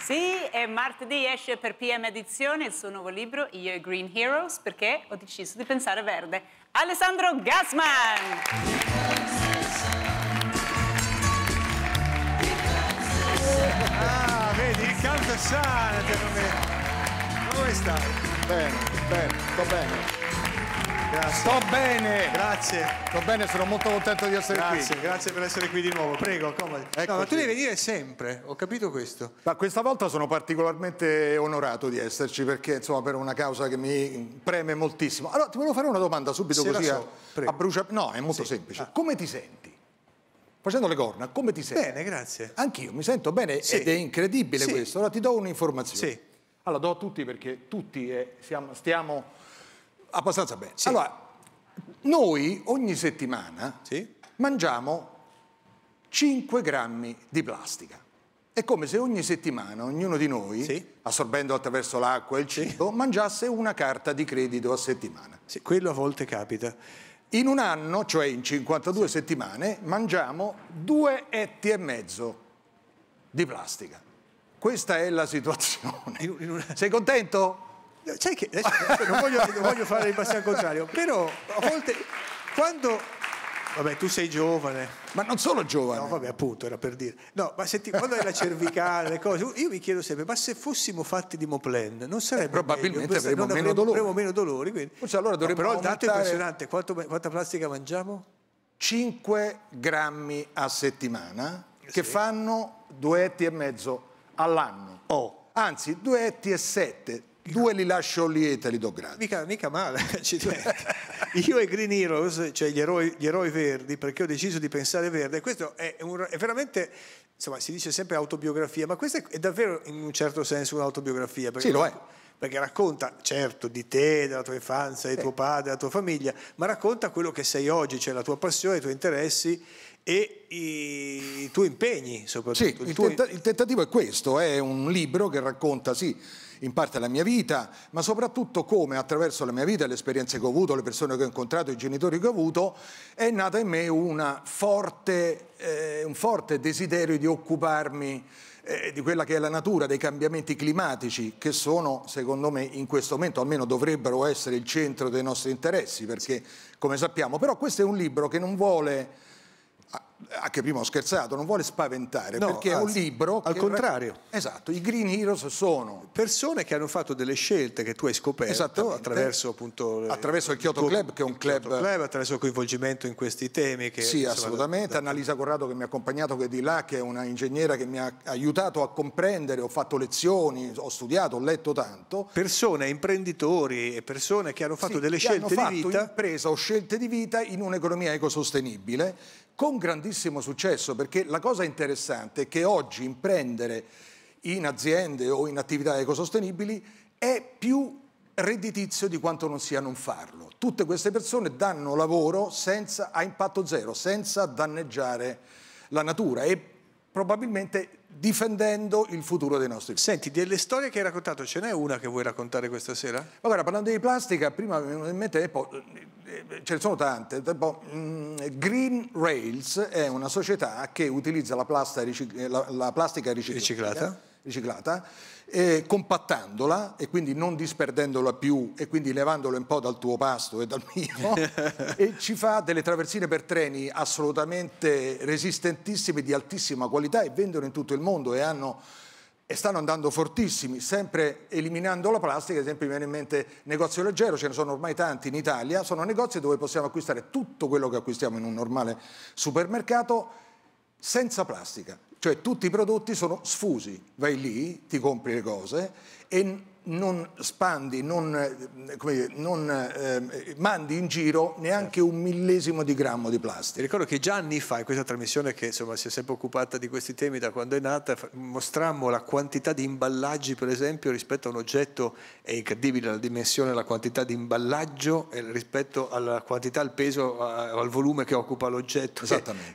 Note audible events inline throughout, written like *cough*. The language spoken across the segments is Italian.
Sì, e martedì esce per PM Edizione il suo nuovo libro Io e Green Heroes perché ho deciso di pensare verde. Alessandro Gassman! Ah, vedi, il canto sane, te lo Come stai? Bene, bene, sto bene. Grazie. Sto bene. Grazie. Sto bene, sono molto contento di essere grazie, qui. Grazie, grazie per essere qui di nuovo. Prego, accomodi. No, ma tu devi venire sempre, ho capito questo. Ma questa volta sono particolarmente onorato di esserci perché, insomma, per una causa che mi preme moltissimo. Allora, ti volevo fare una domanda subito Se così so. a, a brucia... No, è molto sì. semplice. Ah. Come ti senti? Facendo le corna, come ti senti? Bene, grazie. Anch'io mi sento bene sì. ed è incredibile sì. questo. Allora ti do un'informazione. Sì. Allora do a tutti perché tutti è, eh, siamo, stiamo Abbastanza bene. Sì. Allora, noi ogni settimana sì. mangiamo 5 grammi di plastica. È come se ogni settimana ognuno di noi, sì. assorbendo attraverso l'acqua e il cibo, sì. mangiasse una carta di credito a settimana. Sì, quello a volte capita. In un anno, cioè in 52 settimane, mangiamo due etti e mezzo di plastica. Questa è la situazione. Una... Sei contento? Sai che adesso, non, voglio, non, voglio, fare il passaggio contrario, però a volte quando... Vabbè, tu sei giovane. Ma non solo giovane. No, vabbè, appunto, era per dire. No, ma senti, quando hai la cervicale, le cose, io mi chiedo sempre, ma se fossimo fatti di Moplen, non sarebbe... probabilmente meglio, avremmo, avremmo, meno dolori. Avremmo meno dolori quindi. Forse allora dovremmo no, però il dato aumentare... è impressionante, Quanto, quanta plastica mangiamo? 5 grammi a settimana, eh, sì. che fanno due etti e mezzo all'anno. Oh. Anzi, due etti e sette, Due li lascio lieti, e li do grazie. Mica, mica male, *laughs* *laughs* Io e Green Heroes, cioè gli eroi, gli eroi, verdi, perché ho deciso di pensare verde, questo è, un, è veramente insomma, si dice sempre autobiografia, ma questa è davvero in un certo senso un'autobiografia. Sì, lo è perché racconta certo di te, della tua infanzia, di tuo padre, della tua famiglia, ma racconta quello che sei oggi, cioè la tua passione, i tuoi interessi e i, i tuoi impegni soprattutto. Sì, il, tuo... tenta il tentativo è questo, è un libro che racconta sì in parte la mia vita, ma soprattutto come attraverso la mia vita, le esperienze che ho avuto, le persone che ho incontrato, i genitori che ho avuto, è nata in me forte, eh, un forte desiderio di occuparmi eh, di quella che è la natura dei cambiamenti climatici che sono, secondo me, in questo momento almeno dovrebbero essere il centro dei nostri interessi, perché come sappiamo, però questo è un libro che non vuole anche ah, prima ho scherzato, non vuole spaventare, no, perché anzi, è un libro... Al contrario. Esatto, i Green Heroes sono... Persone che hanno fatto delle scelte che tu hai scoperto attraverso appunto... Eh, attraverso il Kyoto Club, che è un club... club attraverso il coinvolgimento in questi temi che... Sì, insomma, assolutamente. Da... Annalisa Corrado che mi ha accompagnato, che è di là, che è una ingegnera che mi ha aiutato a comprendere, ho fatto lezioni, ho studiato, ho letto tanto. Persone, imprenditori e persone che hanno fatto sì, delle scelte hanno fatto di vita... impresa o scelte di vita in un'economia ecosostenibile con grandissimo grandissimo successo perché la cosa interessante è che oggi imprendere in aziende o in attività ecosostenibili è più redditizio di quanto non sia non farlo. Tutte queste persone danno lavoro senza, a impatto zero, senza danneggiare la natura e probabilmente difendendo il futuro dei nostri figli. Senti, delle storie che hai raccontato, ce n'è una che vuoi raccontare questa sera? Allora, parlando di plastica, prima mi viene in mente, eh, eh, ce ne sono tante, eh, mm, Green Rails è una società che utilizza la, plastica riciclata. riciclata riciclata, eh, compattandola e quindi non disperdendola più e quindi levandola un po' dal tuo pasto e dal mio *laughs* e ci fa delle traversine per treni assolutamente resistentissime di altissima qualità e vendono in tutto il mondo e hanno e stanno andando fortissimi, sempre eliminando la plastica, ad esempio mi viene in mente negozio leggero, ce ne sono ormai tanti in Italia, sono negozi dove possiamo acquistare tutto quello che acquistiamo in un normale supermercato senza plastica cioè tutti i prodotti sono sfusi, vai lì, ti compri le cose e non spandi, non, eh, dire, non eh, mandi in giro neanche un millesimo di grammo di plastica. Ricordo che già anni fa in questa trasmissione che insomma, si è sempre occupata di questi temi da quando è nata, mostrammo la quantità di imballaggi per esempio rispetto a un oggetto, è incredibile la dimensione, la quantità di imballaggio rispetto alla quantità, al peso, al volume che occupa l'oggetto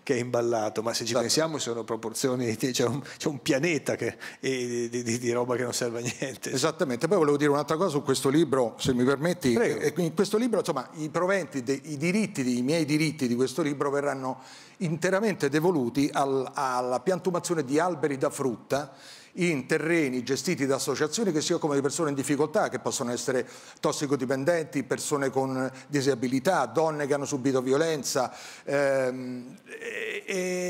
che, è imballato, ma se ci pensiamo sono proporzioni, *laughs* c'è un, un, pianeta che, di, di, di roba che non serve a niente. Esattamente assolutamente. Poi volevo dire un'altra cosa su questo libro, se mi permetti. Prego. In questo libro, insomma, i proventi, i diritti, i miei diritti di questo libro verranno interamente devoluti al, alla piantumazione di alberi da frutta in terreni gestiti da associazioni che si occupano di persone in difficoltà, che possono essere tossicodipendenti, persone con disabilità, donne che hanno subito violenza. Ehm, e,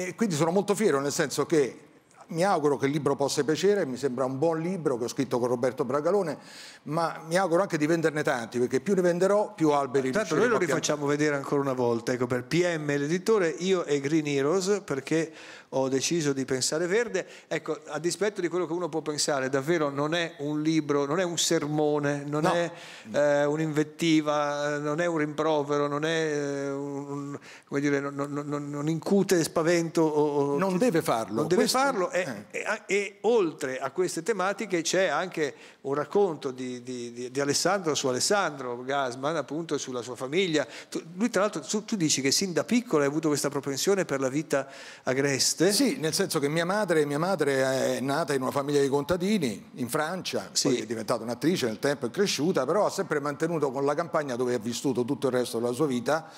e quindi sono molto fiero nel senso che mi auguro che il libro possa piacere, mi sembra un buon libro che ho scritto con Roberto Bragalone, ma mi auguro anche di venderne tanti, perché più ne venderò, più alberi Tanto noi lo rifacciamo pianta. vedere ancora una volta, ecco, per PM l'editore, io e Green Heroes, perché ho deciso di pensare verde. Ecco, a dispetto di quello che uno può pensare, davvero non è un libro, non è un sermone, non no. è eh, un'invettiva, eh, non è un rimprovero, non, è, eh, un, dire, non, non, non incute spavento. O, non deve farlo. Non deve Questo... farlo e, eh, e, eh, e, oltre a queste tematiche c'è anche un racconto di, di, di, Alessandro su Alessandro Gasman, appunto sulla sua famiglia. Tu, lui tra l'altro tu, tu, dici che sin da piccolo hai avuto questa propensione per la vita agreste. Sì, nel senso che mia madre, mia madre è nata in una famiglia di contadini in Francia, sì. poi è diventata un'attrice nel tempo, è cresciuta, però ha sempre mantenuto con la campagna dove ha vissuto tutto il resto della sua vita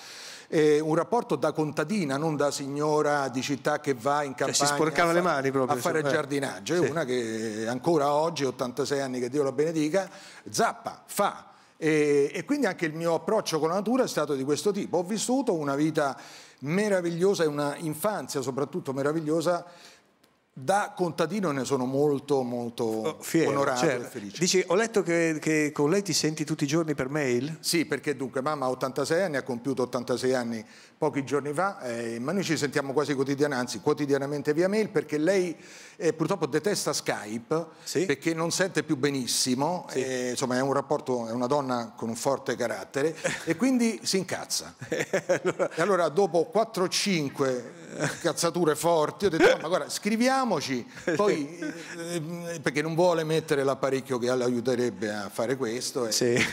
eh, un rapporto da contadina, non da signora di città che va in campagna cioè, si sporcava le mani proprio, a fare eh. giardinaggio, è sì. una che ancora oggi, 86 anni che Dio la benedica, zappa, fa. E, e quindi anche il mio approccio con la natura è stato di questo tipo. Ho vissuto una vita meravigliosa e una infanzia soprattutto meravigliosa da contadino ne sono molto molto oh, Fiero, onorato certo. e felice. Dici, ho letto che, che, con lei ti senti tutti i giorni per mail? Sì, perché dunque mamma ha 86 anni, ha compiuto 86 anni pochi giorni fa, eh, ma noi ci sentiamo quasi quotidianamente, anzi quotidianamente via mail perché lei eh, purtroppo detesta Skype sì. perché non sente più benissimo, sì. eh, insomma è un rapporto, è una donna con un forte carattere e quindi si incazza. *laughs* E allora dopo 4-5 cazzature forti, ho detto ma guarda scriviamoci, poi eh, eh, perché non vuole mettere l'apparecchio che l'aiuterebbe a fare questo. E... Eh. Sì.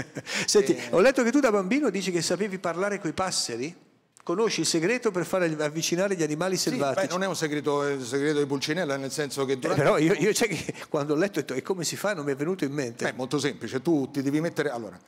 *laughs* Senti, eh. ho letto che tu da bambino dici che sapevi parlare coi passeri? Conosci il segreto per far avvicinare gli animali sì, selvatici? Beh, non è un segreto, il segreto di Pulcinella, nel senso che... Eh, durante... Eh, però io, io che quando ho letto e come si fa non mi è venuto in mente. È molto semplice, tu ti devi mettere... Allora,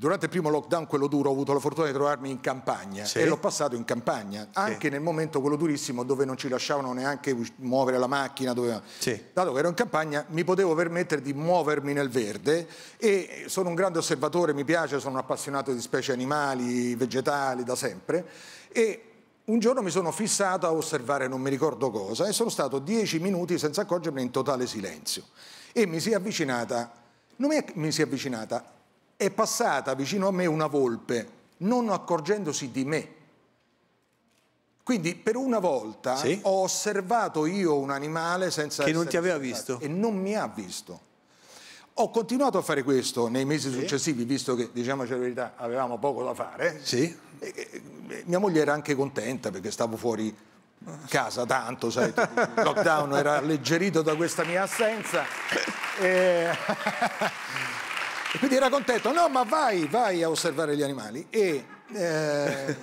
Durante il primo lockdown, quello duro, ho avuto la fortuna di trovarmi in campagna sì. e l'ho passato in campagna, anche sì. nel momento quello durissimo dove non ci lasciavano neanche muovere la macchina. Dove... Sì. Dato che ero in campagna mi potevo permettere di muovermi nel verde e sono un grande osservatore, mi piace, sono un appassionato di specie animali, vegetali da sempre e un giorno mi sono fissato a osservare non mi ricordo cosa e sono stato dieci minuti senza accorgermi in totale silenzio e mi si è avvicinata, non mi, è, mi si è avvicinata, è passata vicino a me una volpe, non accorgendosi di me. Quindi per una volta sì? ho osservato io un animale senza... Che non ti aveva visto. E non mi ha visto. Ho continuato a fare questo nei mesi sì. successivi, visto che, diciamoci la verità, avevamo poco da fare. Sì. E, e, e, mia moglie era anche contenta perché stavo fuori casa tanto, sai, il *laughs* lockdown era alleggerito da questa mia assenza. E... *laughs* E quindi era contento, no ma vai, vai a osservare gli animali. E, eh,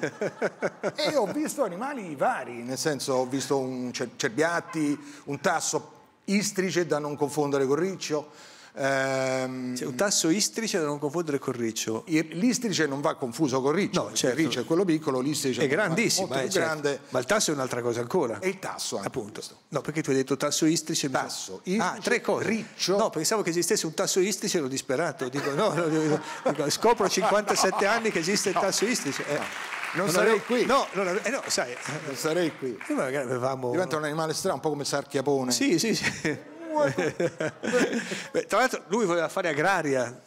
e ho visto animali vari, nel senso ho visto un cerbiatti, un tasso istrice da non confondere con riccio, Ehm... C'è un tasso istrice da non confondere con riccio. L'istrice non va confuso con riccio, no, certo. riccio è quello piccolo, l'istrice è grandissimo, è eh, certo. grande. Ma il tasso è un'altra cosa ancora. E il tasso anche Appunto. Questo. No, perché tu hai detto tasso istrice. Tasso, istrice, ah, tre cose. Riccio. No, pensavo che esistesse un tasso istrice, e l'ho disperato. Dico, no, no, scopro a *laughs* 57 anni che esiste il tasso istrice. Eh. Non, non, sarei qui. No, non, eh no, sai. Non sarei qui. Io eh, magari avevamo... Diventa un animale strano, un po' come Sarchiapone. Sì, sì, sì molto. *laughs* Beh, tra l'altro lui voleva fare agraria.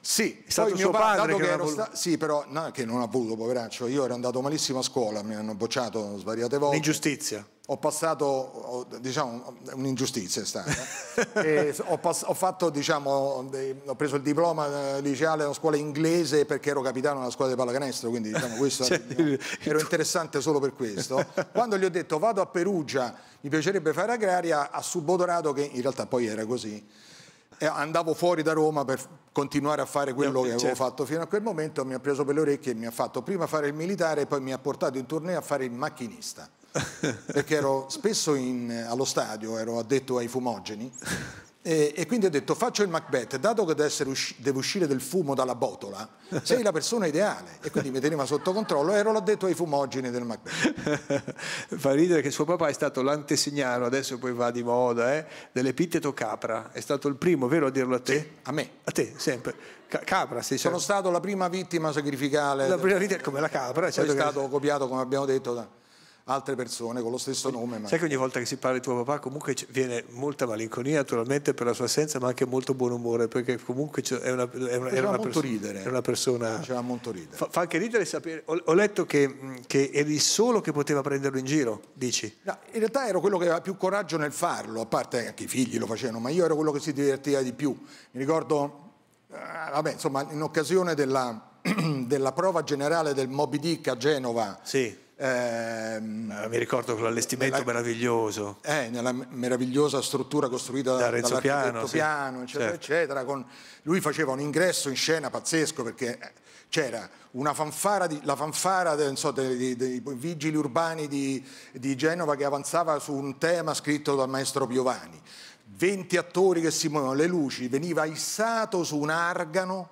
Sì, è stato Poi suo padre che, che ero sta- Sì, però no, che non ha voluto, poveraccio. Io ero andato malissimo a scuola, mi hanno bocciato svariate volte. Ingiustizia. Ho passato, diciamo, un'ingiustizia è stata. *laughs* eh? ho, pass- ho, fatto, diciamo, ho preso il diploma eh, liceale a scuola inglese perché ero capitano della scuola di pallacanestro, quindi diciamo, questo *laughs* cioè, diciamo, ero interessante solo per questo. *laughs* Quando gli ho detto vado a Perugia, mi piacerebbe fare agraria, ha subodorato che in realtà poi era così andavo fuori da Roma per continuare a fare quello eh, che avevo certo. fatto fino a quel momento, mi ha preso per le orecchie e mi ha fatto prima fare il militare e poi mi ha portato in tournée a fare il macchinista. *laughs* Perché ero spesso in, eh, allo stadio, ero addetto ai fumogeni e, e, quindi ho detto faccio il Macbeth, dato che devo, usci devo uscire del fumo dalla botola, sei la persona ideale. E quindi mi teneva sotto controllo, e ero l'addetto ai fumogeni del Macbeth. *laughs* Fa ridere che suo papà è stato l'antesignano, adesso poi va di moda, eh, dell'epiteto capra. È stato il primo, vero, a dirlo a te? Sì, a me. A te, sempre. Ca capra, sì. Sono stato la prima vittima sacrificale. La prima vittima, come la capra. Certo È stato che... copiato, come abbiamo detto, da altre persone con lo stesso nome. Ma... Sai che ogni volta che si parla di tuo papà comunque viene molta malinconia naturalmente per la sua assenza, ma anche molto buon umore, perché comunque è una, è una, era una, perso- ridere. una persona... Faceva molto ridere. Fa, fa anche ridere sapere... Ho, ho letto che, che, eri solo che poteva prenderlo in giro, dici? No, in realtà ero quello che aveva più coraggio nel farlo, a parte anche i figli lo facevano, ma io ero quello che si divertiva di più. Mi ricordo... Eh, vabbè, insomma, in occasione della, *clears throat* della prova generale del Moby Dick a Genova, sì eh, mi ricordo quell'allestimento nella, meraviglioso. Eh, nella meravigliosa struttura costruita da Renzo Piano, sì. Piano, eccetera, certo. eccetera. Con, lui faceva un ingresso in scena pazzesco perché eh, c'era una fanfara, di, la fanfara dei, so, dei, dei vigili urbani di, di Genova che avanzava su un tema scritto dal maestro Piovani. 20 attori che si muovevano, le luci, veniva issato su un argano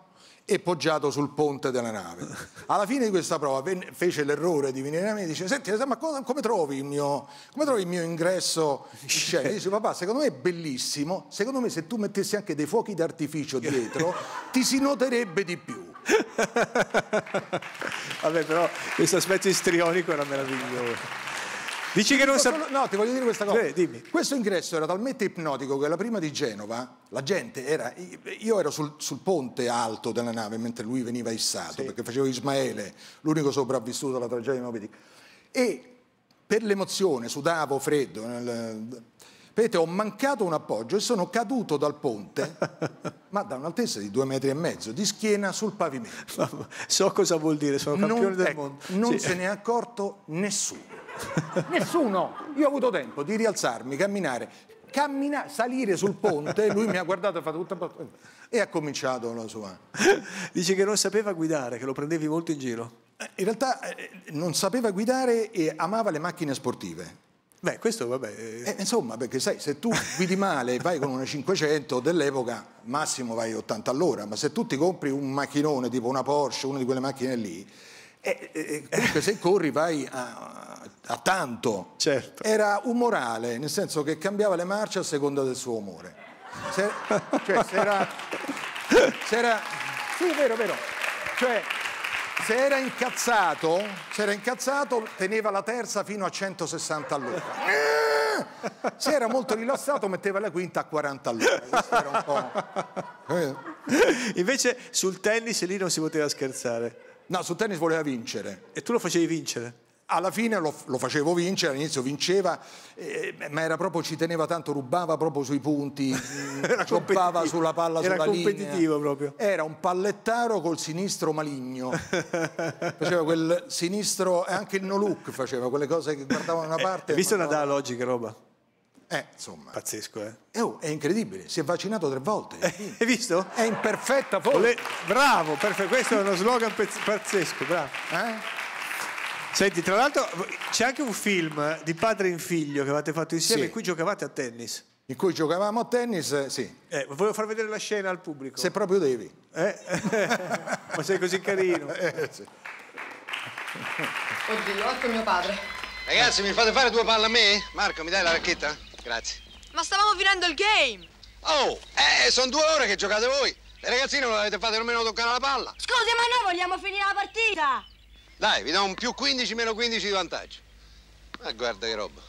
e poggiato sul ponte della nave. *laughs* Alla fine di questa prova fece l'errore di venire a me e dice senti ma cosa, come, trovi il mio, come, trovi il mio, ingresso in scena? Dice papà secondo me è bellissimo, secondo me se tu mettessi anche dei fuochi d'artificio dietro *laughs* ti si noterebbe di più. *laughs* Vabbè però questo aspetto istrionico era meraviglioso. Dici che non sa... No, ti voglio dire questa cosa. Sì, dimmi. Questo ingresso era talmente ipnotico che la prima di Genova, la gente era... Io ero sul, sul ponte alto della nave mentre lui veniva issato, sì. perché facevo Ismaele, l'unico sopravvissuto alla tragedia di Moby Dick. E per l'emozione sudavo freddo. Nel... Vedete, ho mancato un appoggio e sono caduto dal ponte, *laughs* ma da un'altezza di due metri e mezzo, di schiena sul pavimento. *laughs* so cosa vuol dire, sono campione non, del ecco, mondo. Non sì. se ne è accorto nessuno. *laughs* Nessuno. Io ho avuto tempo di rialzarmi, camminare, camminare, salire sul ponte. Lui mi ha guardato e ha fatto tutta... E ha cominciato la sua... *laughs* Dice che non sapeva guidare, che lo prendevi molto in giro. Eh, in realtà eh, non sapeva guidare e amava le macchine sportive. Beh, questo vabbè. Eh, eh insomma, perché sai, se tu guidi male, e vai con una 500 dell'epoca, massimo vai 80 all'ora, ma se tu ti compri un macchinone tipo una Porsche, una di quelle macchine lì, eh, eh, comunque se corri vai a, a tanto. Certo. Era umorale, nel senso che cambiava le marce a seconda del suo umore. Se, cioè, se era, se era, Sì, vero, vero. Cioè, se era incazzato, se era incazzato, teneva la terza fino a 160 all'ora. Eh! Se era molto rilassato, metteva la quinta a 40 all'ora. Eh. Invece sul tennis lì non si poteva scherzare. No, sul tennis voleva vincere. E tu lo facevi vincere? alla fine lo, lo, facevo vincere, all'inizio vinceva, eh, ma era proprio, ci teneva tanto, rubava proprio sui punti, *laughs* mm, choppava sulla palla, era sulla competitivo proprio. Era un pallettaro col sinistro maligno, *laughs* faceva quel sinistro, anche il no look faceva, quelle cose che guardavano da una eh, parte. Hai visto una da logica roba? Eh, insomma. Pazzesco, eh? eh oh, è incredibile, si è vaccinato tre volte. Eh, hai visto? È in perfetta forma. Bravo, perfetto. questo è uno slogan pazzesco, bravo. Eh? Senti, tra l'altro c'è anche un film di padre in figlio che avete fatto insieme sì. in cui giocavate a tennis. In cui giocavamo a tennis, eh, sì. Eh, volevo far vedere la scena al pubblico. Se proprio devi. Eh? *laughs* Ma sei così carino. *laughs* Eh, sì. Oddio, ecco mio padre. Ragazzi, mi fate fare due palle a me? Marco, mi dai la racchetta? Grazie. Ma stavamo finendo il game! Oh, eh, sono due ore che giocate voi! Le ragazzine non avete fatto nemmeno toccare la palla! Scusi, ma noi vogliamo finire la partita! Dai, vi do un più 15, meno 15 di vantaggio. Ma guarda che roba.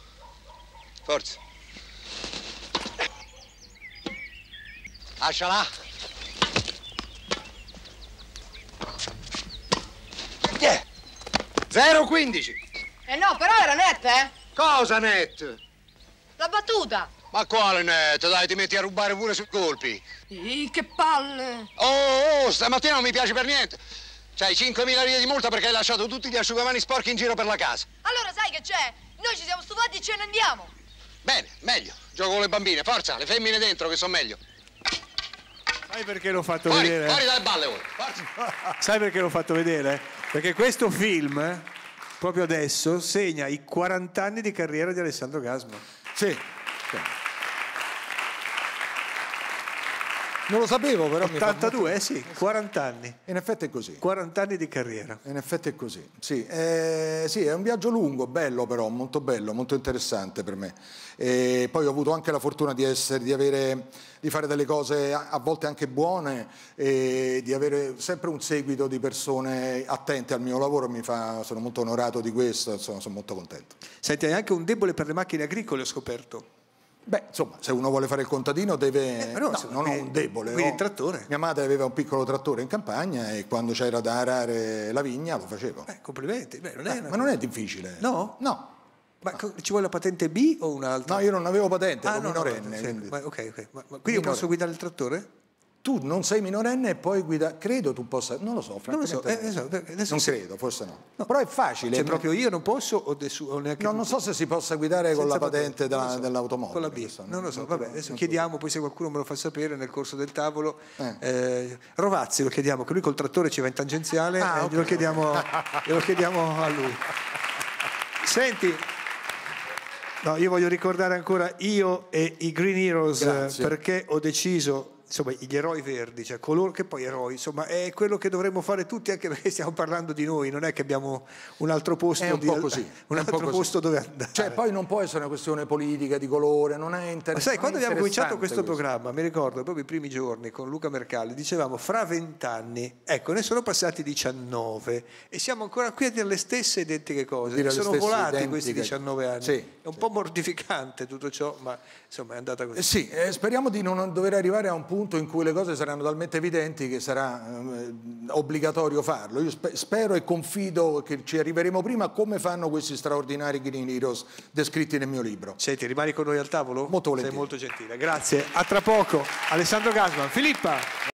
Forza. Lasciala. Yeah. 0,15. Eh no, però era netta, eh? Cosa net? La battuta. Ma quale net? Dai, ti metti a rubare pure sui colpi. Ih, che palle. Oh, oh, stamattina non mi piace per niente. C'hai 5.000 lire di multa perché hai lasciato tutti gli asciugamani sporchi in giro per la casa. Allora sai che c'è? Noi ci siamo stufati e ce ne andiamo. Bene, meglio. Gioco con le bambine, forza, le femmine dentro che sono meglio. Sai perché l'ho fatto fuori, vedere? Fuori dalle balle ora. *laughs* Sai perché l'ho fatto vedere? Perché questo film, proprio adesso, segna i 40 anni di carriera di Alessandro Gasman. Sì. sì. Non lo sapevo però. 82, eh sì, 40 anni. In effetti è così. 40 anni di carriera. In effetti è così, sì. Eh, sì è un viaggio lungo, bello però, molto bello, molto interessante per me. E poi ho avuto anche la fortuna di, essere, di, avere, di fare delle cose a volte anche buone e di avere sempre un seguito di persone attente al mio lavoro. Mi fa, sono molto onorato di questo, insomma, sono molto contento. Senti, hai anche un debole per le macchine agricole, ho scoperto. Beh, insomma, se uno vuole fare il contadino deve... Eh, però, no, non è un debole. Quindi ho... il trattore. Mia madre aveva un piccolo trattore in campagna e quando c'era da arare la vigna lo facevo. Beh, complimenti. Beh, non Beh, ma cosa... non è difficile. No? No. Ma ci vuole la patente B o un'altra? No, io non avevo patente, ah, ero no, minorenne. No, quindi... Ma, okay, Ma, ma, quindi minorenne. posso guidare il trattore? tu non sei minorenne e poi guida, credo tu possa, non lo so, non, lo so, eh, esatto, eh, adesso, non credo, forse no. no. però è facile. Cioè proprio io non posso o, desu, o neanche... No, non so se si possa guidare con la patente, da, so, dell'automobile. Con la B, non, non lo so, vabbè, adesso chiediamo, poi se qualcuno me lo fa sapere nel corso del tavolo, eh. Eh, Rovazzi lo chiediamo, che lui col trattore ci va in tangenziale, ah, eh, okay. glielo, chiediamo, glielo chiediamo a lui. Senti, no, io voglio ricordare ancora io e i Green Heroes Grazie. perché ho deciso insomma, gli eroi verdi, cioè coloro che poi eroi, insomma, è quello che dovremmo fare tutti anche perché stiamo parlando di noi, non è che abbiamo un altro posto, un di, così, un altro un posto dove andare. Cioè, poi non può essere una questione politica, di colore, non è interessante. Ma sai, quando abbiamo cominciato questo, questo, programma, mi ricordo proprio i primi giorni con Luca Mercalli, dicevamo fra vent'anni, ecco, ne sono passati 19 e siamo ancora qui a dire le stesse identiche cose, dire sono volati identiche. questi 19 anni. Sì, è un sì. po' mortificante tutto ciò, ma insomma è andata così. Eh sì, eh, speriamo di non dover arrivare a un punto punto in cui le cose saranno talmente evidenti che sarà eh, obbligatorio farlo. Io spe spero e confido che ci arriveremo prima come fanno questi straordinari Green Heroes descritti nel mio libro. Senti, rimani con noi al tavolo? Molto volentieri. Sei molto gentile, grazie. A tra poco. Alessandro Gasman, Filippa.